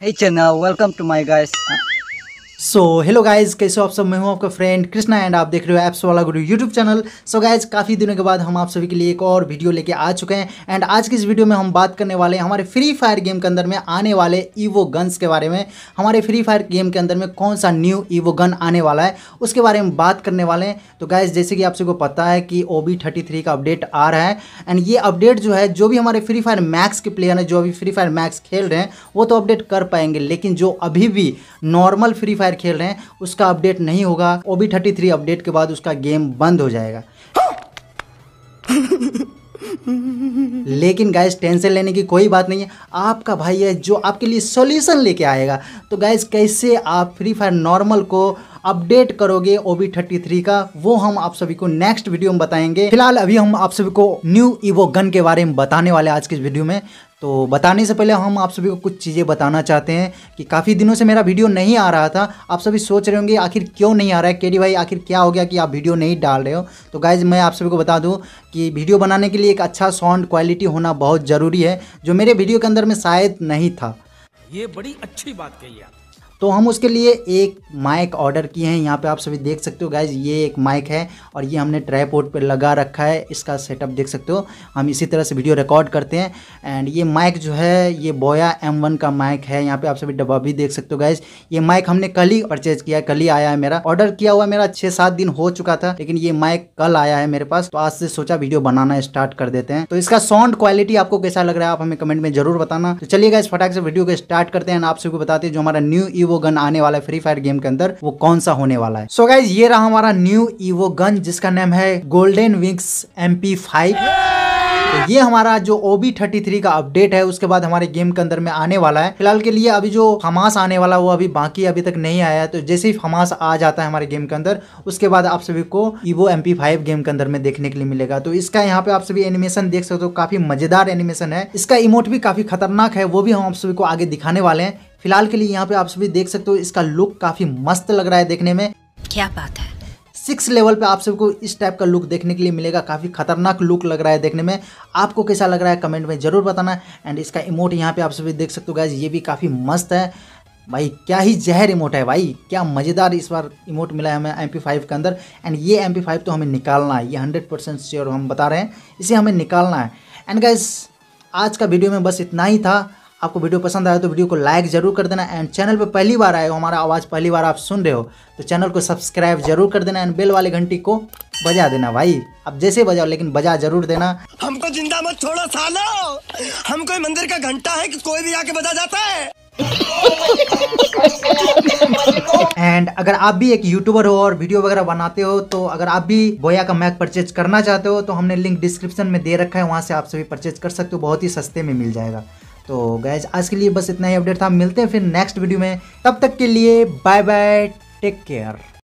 Hey channel, welcome to my guys. So hello guys कैसे हो आप सब मैं हूँ आपका फ्रेंड कृष्णा एंड आप देख रहे हो ऐप्स वाला गुरु यूट्यूब चैनल सो गाइज काफ़ी दिनों के बाद हम आप सभी के लिए एक और वीडियो लेके आ चुके हैं एंड आज की इस वीडियो में हम बात करने वाले हैं हमारे फ्री फायर गेम के अंदर में आने वाले ईवो गन्स के बारे में हमारे फ्री फायर गेम के अंदर में कौन सा न्यू ईवो गन आने वाला है उसके बारे में बात करने वाले हैं तो गाइज जैसे कि आप सबको पता है कि ओ बी थर्टी थ्री का अपडेट आ रहा है एंड ये अपडेट जो है जो भी हमारे फ्री फायर मैक्स के प्लेयर हैं जो अभी फ्री फायर मैक्स खेल रहे हैं वो तो अपडेट कर पाएंगे लेकिन जो अभी भी नॉर्मल फ्री फायर फायर खेल रहे हैं उसका अपडेट नहीं होगा O B thirty three update के बाद उसका गेम बंद हो जाएगा लेकिन गाइज टेंशन लेने की कोई बात नहीं है आपका भाई है जो आपके लिए सॉल्यूशन लेके आएगा तो गाइज कैसे आप फ्री फायर नॉर्मल को अपडेट करोगे ओ बी थर्टी थ्री का वो हम आप सभी को नेक्स्ट वीडियो में बताएंगे फिलहाल अभी हम आप सभी को न्यू ईवो गन के बारे में बताने वाले आज के वीडियो में तो बताने से पहले हम आप सभी को कुछ चीज़ें बताना चाहते हैं कि काफ़ी दिनों से मेरा वीडियो नहीं आ रहा था आप सभी सोच रहे होंगे आखिर क्यों नहीं आ रहा है केडी भाई आखिर क्या हो गया कि आप वीडियो नहीं डाल रहे हो तो गाइज मैं आप सभी को बता दूं कि वीडियो बनाने के लिए एक अच्छा साउंड क्वालिटी होना बहुत ज़रूरी है जो मेरे वीडियो के अंदर में शायद नहीं था ये बड़ी अच्छी बात कही आप तो हम उसके लिए एक माइक ऑर्डर किए हैं यहाँ पे आप सभी देख सकते हो गाइज ये एक माइक है और ये हमने ट्राईपोर्ट पे लगा रखा है इसका सेटअप देख सकते हो हम इसी तरह से वीडियो रिकॉर्ड करते हैं एंड ये माइक जो है ये बोया एम का माइक है यहाँ पे आप सभी डब्बा भी देख सकते हो गाइज ये माइक हमने कल ही परचेज किया कल ही आया है मेरा ऑर्डर किया हुआ मेरा छः सात दिन हो चुका था लेकिन ये माइक कल आया है मेरे पास तो आज से सोचा वीडियो बनाना स्टार्ट कर देते हैं तो इसका साउंड क्वालिटी आपको कैसा लग रहा है आप हमें कमेंट में जरूर बताना तो चलिए गाइज फटाक से वीडियो को स्टार्ट करते हैं आप सभी को बताते हैं जो हमारा न्यू ईवो गन आने वाला है फ्री फायर गेम के अंदर वो कौन सा होने वाला है सो so गाइज ये रहा हमारा न्यू ईवो गन जिसका नाम है golden wings M P five ये हमारा जो ओबी थर्टी थ्री का अपडेट है उसके बाद हमारे गेम के अंदर में आने वाला है फिलहाल के लिए अभी जो हमास आने वाला वो अभी बाकी अभी तक नहीं आया है तो जैसे ही हमास आ जाता है हमारे गेम के अंदर उसके बाद आप सभी को ईवो एम गेम के अंदर में देखने के लिए मिलेगा तो इसका यहाँ पे आप सभी एनिमेशन देख सकते हो तो काफी मजेदार एनिमेशन है इसका इमोट भी काफी खतरनाक है वो भी हम आप सभी को आगे दिखाने वाले हैं फिलहाल के लिए यहाँ पे आप सभी देख सकते हो इसका लुक काफी मस्त लग रहा है देखने में क्या बात है सिक्स लेवल पे आप सबको इस टाइप का लुक देखने के लिए मिलेगा काफ़ी खतरनाक लुक लग रहा है देखने में आपको कैसा लग रहा है कमेंट में ज़रूर बताना एंड इसका इमोट यहाँ पे आप सभी देख सकते हो गैज ये भी काफ़ी मस्त है भाई क्या ही जहर इमोट है भाई क्या मज़ेदार इस बार इमोट मिला है हमें एम फाइव के अंदर एंड ये एम फाइव तो हमें निकालना है ये हंड्रेड परसेंट श्योर हम बता रहे हैं इसे हमें निकालना है एंड गाइज आज का वीडियो में बस इतना ही था आपको वीडियो पसंद आया तो वीडियो को लाइक जरूर कर देना एंड चैनल पर पहली बार आए हो हमारा आवाज़ पहली बार आप सुन रहे हो तो चैनल को सब्सक्राइब जरूर कर देना एंड बेल वाले घंटी को बजा देना भाई अब जैसे बजाओ लेकिन बजा जरूर देना हमको जिंदा मत छोड़ो सालो हम कोई मंदिर का घंटा है कि कोई भी आके बजा जाता है एंड अगर आप भी एक यूट्यूबर हो और वीडियो वगैरह बनाते हो तो अगर आप भी बोया का मैक परचेज करना चाहते हो तो हमने लिंक डिस्क्रिप्शन में दे रखा है वहाँ से आप सभी परचेज कर सकते हो बहुत ही सस्ते में मिल जाएगा तो गैज आज के लिए बस इतना ही अपडेट था मिलते हैं फिर नेक्स्ट वीडियो में तब तक के लिए बाय बाय टेक केयर